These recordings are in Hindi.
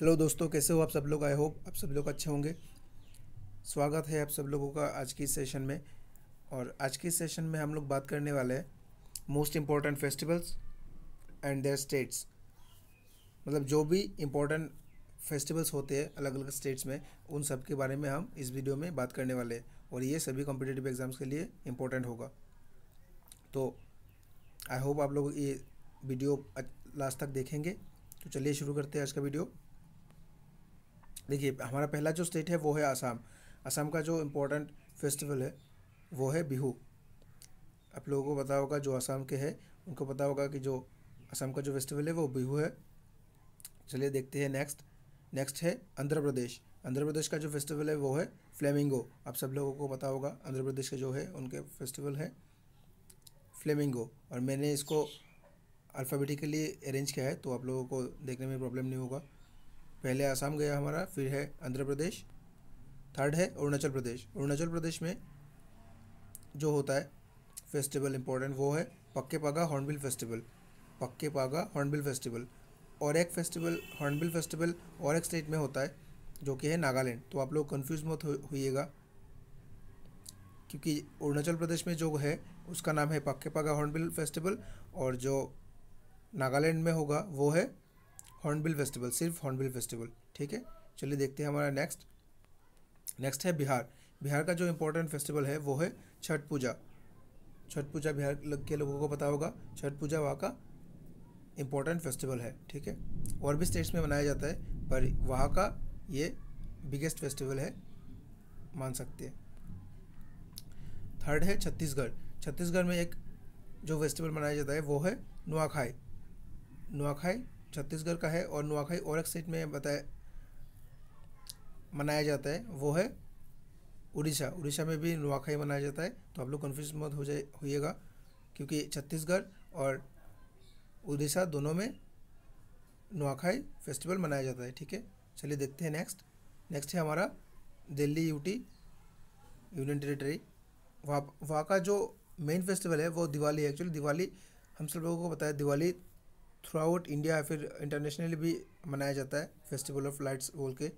हेलो दोस्तों कैसे हो आप सब लोग आई होप आप सब लोग अच्छे होंगे स्वागत है आप सब लोगों का आज की सेशन में और आज के सेशन में हम लोग बात करने वाले हैं most important festivals and their states मतलब जो भी इम्पोर्टेंट फेस्टिवल्स होते हैं अलग अलग स्टेट्स में उन सब के बारे में हम इस वीडियो में बात करने वाले हैं और ये सभी कॉम्पिटेटिव एग्ज़ाम्स के लिए इम्पोर्टेंट होगा तो आई होप आप लोग ये वीडियो लास्ट तक देखेंगे तो चलिए शुरू करते हैं आज का वीडियो देखिए हमारा पहला जो स्टेट है वो है आसाम आसाम का जो इम्पोर्टेंट फेस्टिवल है वो है बिहू आप लोगों को पता होगा जो आसाम के है उनको पता होगा कि जो आसाम का जो फेस्टिवल है वो बिहू है चलिए देखते हैं नेक्स्ट नेक्स्ट है आंध्र प्रदेश आंध्र प्रदेश का जो फेस्टिवल है वो है फ्लेमिंगो आप सब लोगों को पता होगा आंध्र प्रदेश के जो है उनके फेस्टिवल है फ्लेमिंगो और मैंने इसको अल्फ़ाबेटिकली अरेंज किया है तो आप लोगों को देखने में प्रॉब्लम नहीं होगा पहले आसाम गया हमारा फिर है आंध्र प्रदेश थर्ड है अरुणाचल प्रदेश अरुणाचल प्रदेश में जो होता है फेस्टिवल इम्पोर्टेंट वो है पक्के पागा हॉर्नबिल फेस्टिवल पक्के पागा हॉर्नबिल फेस्टिवल और एक फेस्टिवल हॉर्नबिल फेस्टिवल और एक स्टेट में होता है जो कि है नागालैंड तो आप लोग कन्फ्यूज मत होइएगा क्योंकि अरुणाचल प्रदेश में जो है उसका नाम है पक्के पागा हॉर्नबिल फेस्टिवल और जो नागालैंड में होगा वो है हॉर्नबिल फेस्टिवल सिर्फ हॉर्नबिल फेस्टिवल ठीक है चलिए देखते हैं हमारा नेक्स्ट नेक्स्ट है बिहार बिहार का जो इम्पोर्टेंट फेस्टिवल है वो है छठ पूजा छठ पूजा बिहार के लोगों को पता होगा छठ पूजा वहाँ का इम्पोर्टेंट फेस्टिवल है ठीक है और भी स्टेट्स में मनाया जाता है पर वहाँ का ये बिगेस्ट फेस्टिवल है मान सकते हैं थर्ड है छत्तीसगढ़ छत्तीसगढ़ में एक जो फेस्टिवल मनाया जाता है वो है नुआखाई नुआखाई छत्तीसगढ़ का है और नुआखाई और एक स्टेट में बताया मनाया जाता है वो है उड़ीसा उड़ीसा में भी नुआखाई मनाया जाता है तो आप लोग कन्फ्यूज मत हो जाए होइएगा क्योंकि छत्तीसगढ़ और उड़ीसा दोनों में नुआखाई फेस्टिवल मनाया जाता है ठीक है चलिए देखते हैं नेक्स्ट नेक्स्ट है हमारा दिल्ली यूटी यूनियन टेरेटरी वहाँ वहाँ का जो मेन फेस्टिवल है वो दिवाली है एक्चुअली दिवाली हम सब लोगों को बताया दिवाली थ्रू आउट इंडिया या फिर इंटरनेशनली भी मनाया जाता है फेस्टिवल ऑफ लाइट्स बोल के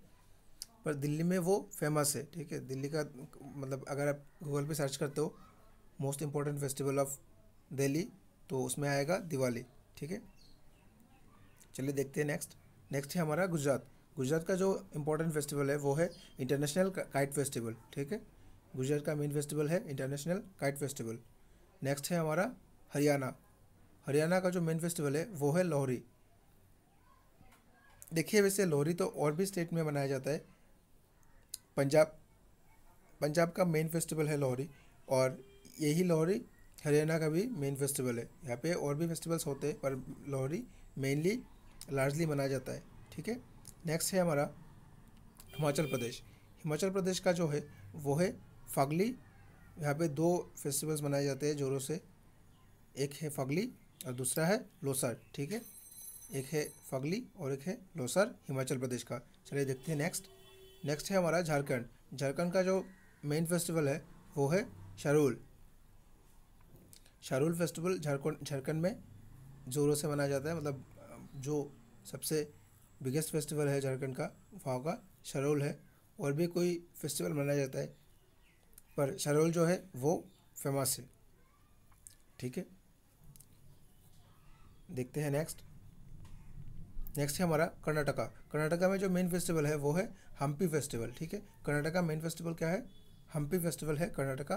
पर दिल्ली में वो फेमस है ठीक है दिल्ली का मतलब अगर आप गूगल पे सर्च करते हो most important festival of Delhi तो उसमें आएगा दिवाली ठीक है चलिए देखते हैं नेक्स्ट नेक्स्ट है हमारा गुजरात गुजरात का जो इम्पोर्टेंट फेस्टिवल है वो है इंटरनेशनल काइट फेस्टिवल ठीक है गुजरात का मेन फेस्टिवल है इंटरनेशनल काइट फेस्टिवल नेक्स्ट है हमारा हरियाणा हरियाणा का जो मेन फेस्टिवल है वो है लोहरी देखिए वैसे लोहरी तो और भी स्टेट में मनाया जाता है पंजाब पंजाब का मेन फेस्टिवल है लोहरी और यही लोहरी हरियाणा का भी मेन फेस्टिवल है यहाँ पे और भी फेस्टिवल्स होते हैं पर लोहरी मेनली लार्जली मनाया जाता है ठीक है नेक्स्ट है हमारा हिमाचल प्रदेश हिमाचल प्रदेश का जो है वो है फागली यहाँ पे दो फेस्टिवल्स मनाए जाते हैं ज़ोरों से एक है फागली और दूसरा है लोसर ठीक है एक है फगली और एक है लोसर हिमाचल प्रदेश का चलिए देखते हैं नेक्स्ट नेक्स्ट है हमारा झारखंड झारखंड का जो मेन फेस्टिवल है वो है शारूल शारूल फेस्टिवल झारखंड झारखंड में ज़ोरों से मनाया जाता है मतलब जो सबसे बिगेस्ट फेस्टिवल है झारखंड का वहाँ का शरोल है और भी कोई फेस्टिवल मनाया जाता है पर शरोल जो है वो फेमस है ठीक है देखते हैं नेक्स्ट नेक्स्ट है हमारा कर्नाटका कर्नाटका में जो मेन फेस्टिवल है वो है हम्पी फेस्टिवल ठीक है कर्नाटका मेन फेस्टिवल क्या है हम्पी फेस्टिवल है कर्नाटका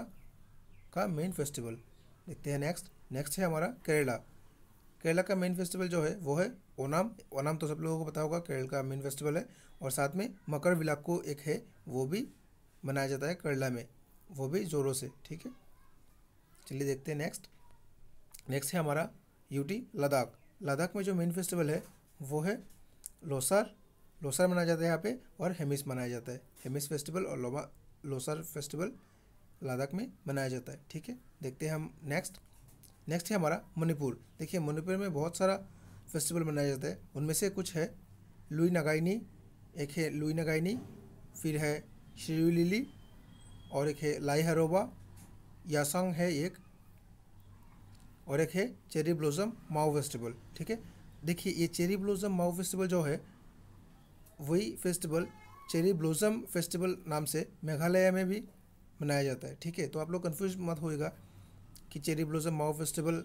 का मेन फेस्टिवल देखते हैं नेक्स्ट नेक्स्ट है हमारा केरला केरला का मेन फेस्टिवल जो है वो है ओनाम ओनाम तो सब लोगों को पता होगा केरल का मेन फेस्टिवल है और साथ में मकर विलाक्को एक है वो भी मनाया जाता है केरला में वो भी जोरों से ठीक है चलिए देखते हैं नेक्स्ट नेक्स्ट है हमारा यूटी लद्दाख लद्दाख में जो मेन फेस्टिवल है वो है लोसार लोसार मनाया जाता है यहाँ पे और हेमिस मनाया जाता है हेमिस फेस्टिवल और लोमा लोसार फेस्टिवल लद्दाख में मनाया जाता है ठीक है देखते हैं हम नेक्स्ट नेक्स्ट है हमारा मणिपुर देखिए मणिपुर में बहुत सारा फेस्टिवल मनाया जाता है उनमें से कुछ है लुई नगाइनी एक है लुई नगाइनी फिर है लिली और एक है लाई हरोबा यासंग है एक और एक है चेरी ब्लोजम माओ फेस्टिवल ठीक है देखिए ये चेरी ब्लोजम माओ फेस्टिवल जो है वही फेस्टिवल चेरी ब्लोजम फेस्टिवल नाम से मेघालय में भी मनाया जाता है ठीक है तो आप लोग कन्फ्यूज मत होएगा कि चेरी ब्लोजम माओ फेस्टिवल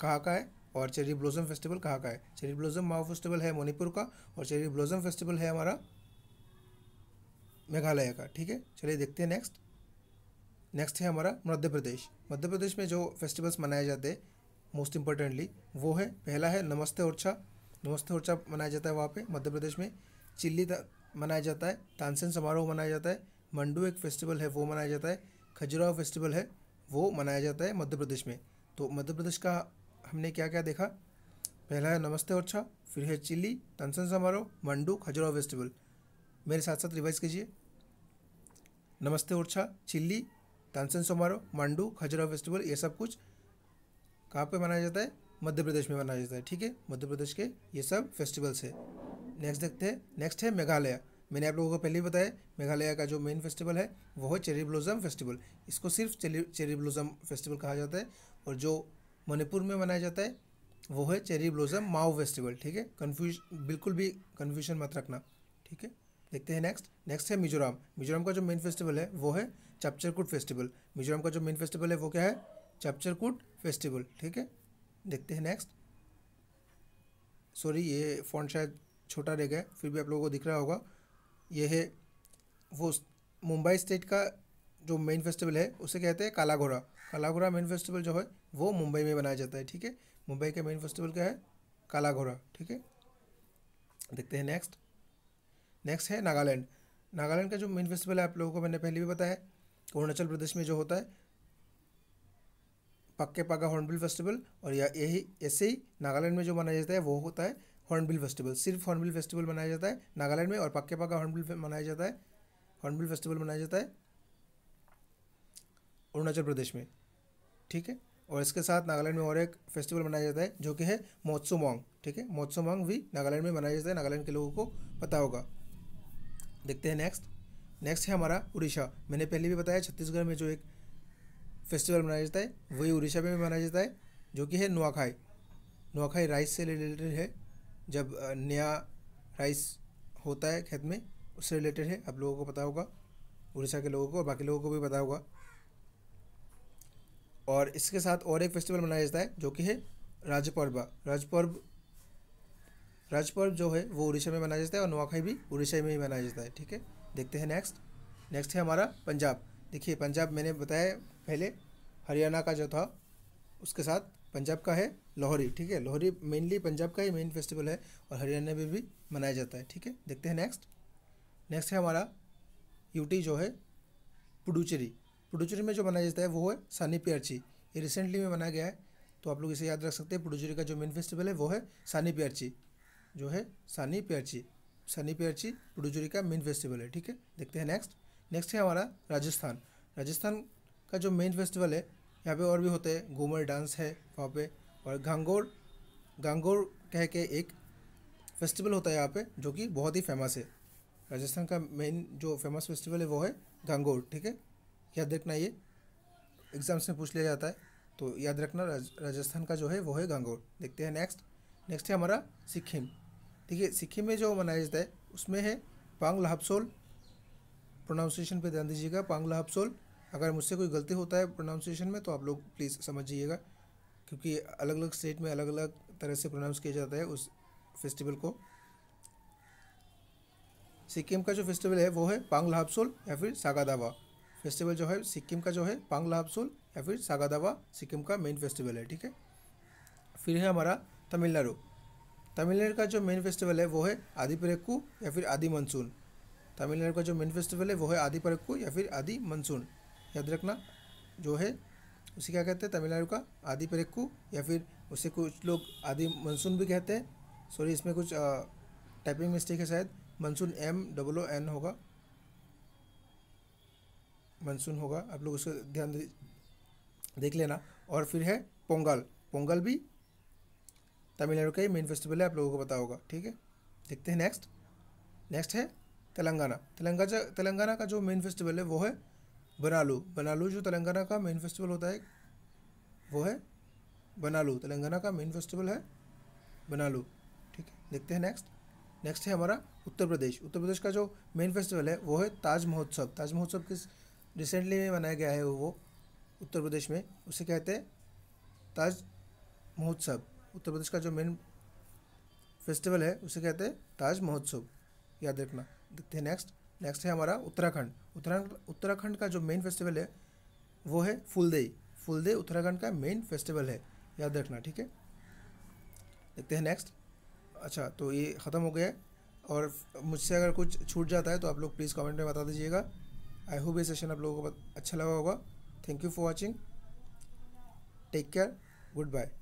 कहाँ का है और चेरी ब्लोजम फेस्टिवल कहाँ का है चेरी ब्लोजम माओ फेस्टिवल है मणिपुर का और चेरी ब्लोजम फेस्टिवल है हमारा मेघालय का ठीक है चलिए देखते हैं नेक्स्ट नेक्स्ट है हमारा मध्य प्रदेश मध्य प्रदेश में जो फेस्टिवल्स मनाए जाते हैं मोस्ट इम्पोर्टेंटली वो है पहला है नमस्ते ओरछा नमस्ते ओरछा मनाया जाता है वहाँ पे मध्य प्रदेश में चिल्ली मनाया जाता है तानसेन समारोह मनाया जाता है मंडू एक फेस्टिवल है वो मनाया जाता है खजुराव फेस्टिवल है वो मनाया जाता है मध्य प्रदेश में तो मध्य प्रदेश का हमने क्या क्या देखा पहला है नमस्ते ओरछा फिर है चिल्ली तानसेन समारोह मंडू खजुराव फेस्टिवल मेरे साथ साथ रिवाइज कीजिए नमस्ते ओरछा चिल्ली तानसेन समारोह मंडू खजुराव फेस्टिवल ये सब कुछ कहाँ पे मनाया जाता है मध्य प्रदेश में मनाया जाता है ठीक है मध्य प्रदेश के ये सब फेस्टिवल्स है नेक्स्ट देखते हैं नेक्स्ट है मेघालय मैंने आप लोगों को पहले ही बताया मेघालय का जो मेन फेस्टिवल है वो है चेरी ब्लोजम फेस्टिवल इसको सिर्फ चेरी ब्लोजम फेस्टिवल कहा जाता है और जो मणिपुर में मनाया जाता है वो है चेरी ब्लॉजम माओ फेस्टिवल ठीक है कन्फ्यूज बिल्कुल भी कन्फ्यूजन मत रखना ठीक है देखते हैं नेक्स्ट नेक्स्ट है मिज़ोराम मिजोरम का जो मेन फेस्टिवल है वो है चपचरकुट फेस्टिवल मिजोरम का जो मेन फेस्टिवल है वो क्या है चपचरकुट फेस्टिवल ठीक है देखते हैं नेक्स्ट सॉरी ये फोन शायद छोटा रह गया फिर भी आप लोगों को दिख रहा होगा ये है वो मुंबई स्टेट का जो मेन फेस्टिवल है उसे कहते हैं काला घोड़ा काला घोड़ा मेन फेस्टिवल जो है वो मुंबई में मनाया जाता है ठीक है मुंबई का मेन फेस्टिवल क्या है काला घोड़ा ठीक है देखते हैं नेक्स्ट नेक्स्ट है नागालैंड नागालैंड का जो मेन फेस्टिवल है आप लोगों को मैंने पहले भी बताया अरुणाचल प्रदेश में जो होता है पक्के पागा हॉर्नबिल फेस्टिवल और या यही ऐसे ही नागालैंड में जो मनाया जाता है वो होता है हॉर्नबिल फेस्टिवल सिर्फ हॉर्नबिल फेस्टिवल मनाया जाता है नागालैंड में और पक्के पागा हॉर्नबिल मनाया जाता है हॉर्नबिल फेस्टिवल मनाया जाता है अरुणाचल प्रदेश में ठीक है और इसके साथ नागालैंड में और एक फेस्टिवल मनाया जाता है जो कि है मोत्सो मोंग ठीक है मोत्सो मोंग भी नागालैंड में मनाया जाता है नागालैंड के लोगों को पता होगा देखते हैं नेक्स्ट नेक्स्ट है हमारा उड़ीसा मैंने पहले भी बताया छत्तीसगढ़ में जो एक फेस्टिवल मनाया जाता है वही उड़ीसा में भी मनाया जाता है जो कि है नुआखाई नुआखाई राइस से रिलेटेड है जब नया राइस होता है खेत में उससे रिलेटेड है आप लोगों को पता होगा उड़ीसा के लोगों को और बाकी लोगों को भी पता होगा और इसके साथ और एक फेस्टिवल मनाया जाता है जो कि है राजपर्व राजपर्व राजपर्व जो है वो उड़ीसा में मनाया जाता है और नुआखाई भी उड़ीसा में ही मनाया जाता है ठीक है देखते हैं नेक्स्ट नेक्स्ट है हमारा पंजाब देखिए पंजाब मैंने बताया पहले हरियाणा का जो था उसके साथ पंजाब का है लोहरी ठीक है लोहरी मेनली पंजाब का ही मेन फेस्टिवल है और हरियाणा में भी मनाया जाता है ठीक है देखते हैं नेक्स्ट नेक्स्ट है हमारा यूटी जो है पुडुचेरी पुडुचेरी में जो मनाया जाता है वो है सानी प्यारची ये रिसेंटली में मनाया गया है तो आप लोग इसे याद रख सकते हैं पुडुचेरी का जो मेन फेस्टिवल है वो है सानी प्यारची जो है सानी प्यारची सानी प्यारची पुडुचेरी का मेन फेस्टिवल है ठीक है देखते हैं नेक्स्ट नेक्स्ट है हमारा राजस्थान राजस्थान का जो मेन फेस्टिवल है यहाँ पे और भी होते हैं घूमर डांस है वहाँ पे और घांगोर घांगोर कह के एक फेस्टिवल होता है यहाँ पे जो कि बहुत ही फेमस है राजस्थान का मेन जो फेमस फेस्टिवल है वो है घांगोर ठीक है याद रखना ये एग्ज़ाम्स में पूछ लिया जाता है तो याद रखना राज, राजस्थान का जो है वो है घांगोर देखते हैं नेक्स्ट नेक्स्ट है हमारा सिक्किम ठीक है सिक्किम में जो मनाया जाता है उसमें है पांग लहापसोल प्रोनाउंसिएशन पे ध्यान दीजिएगा पांगला हपसोल अगर मुझसे कोई गलती होता है प्रोनाउंसिएशन में तो आप लोग प्लीज़ समझिएगा क्योंकि अलग अलग स्टेट में अलग अलग तरह से प्रोनाउंस किया जाता है उस फेस्टिवल को सिक्किम का जो फेस्टिवल है वो है पांगला हपसोल या फिर सागादावा फेस्टिवल जो है सिक्किम का जो है पांगला हपसोल या फिर सागादावा सिक्किम का मेन फेस्टिवल है ठीक है फिर है हमारा तमिलनाडु तमिलनाडु का जो मेन फेस्टिवल है वो है आदि प्रेक्कू या फिर आदि मानसून तमिलनाडु का जो मेन फेस्टिवल है वो है आदि परक्कू या फिर आदि मनसून याद रखना जो है उसे क्या कहते हैं तमिलनाडु का आदि परक्कू या फिर उसे कुछ लोग आदि मानसून भी कहते हैं सॉरी इसमें कुछ टाइपिंग मिस्टेक है शायद monsoon M double O N होगा मानसून होगा आप लोग उसको ध्यान देख लेना और फिर है पोंगल पोंगल भी तमिलनाडु का ही मेन फेस्टिवल है आप लोगों को पता होगा ठीक है देखते हैं नेक्स्ट नेक्स्ट है तेलंगाना तेलंगाना तेलंगाना का जो मेन फेस्टिवल है वो है बनालू बनालू जो तेलंगाना का मेन फेस्टिवल होता है वो है बनालू तेलंगाना का मेन फेस्टिवल है बनालू ठीक है देखते हैं नेक्स्ट नेक्स्ट है हमारा उत्तर प्रदेश उत्तर प्रदेश का जो मेन फेस्टिवल है वो है ताज महोत्सव ताज महोत्सव किस रिसेंटली में मनाया गया है वो उत्तर प्रदेश में उसे कहते हैं ताज महोत्सव उत्तर प्रदेश का जो मेन फेस्टिवल है उसे कहते हैं ताज महोत्सव याद रखना देखते हैं नेक्स्ट नेक्स्ट है हमारा उत्तराखंड उत्तराखंड उत्तराखंड का जो मेन फेस्टिवल है वो है फुलदेई फुलदेई उत्तराखंड का मेन फेस्टिवल है याद रखना ठीक है देखते हैं नेक्स्ट अच्छा तो ये ख़त्म हो गया है और मुझसे अगर कुछ छूट जाता है तो आप लोग प्लीज़ कमेंट में बता दीजिएगा आई होप ये सेशन आप लोगों को अच्छा लगा होगा thank you for watching take care good bye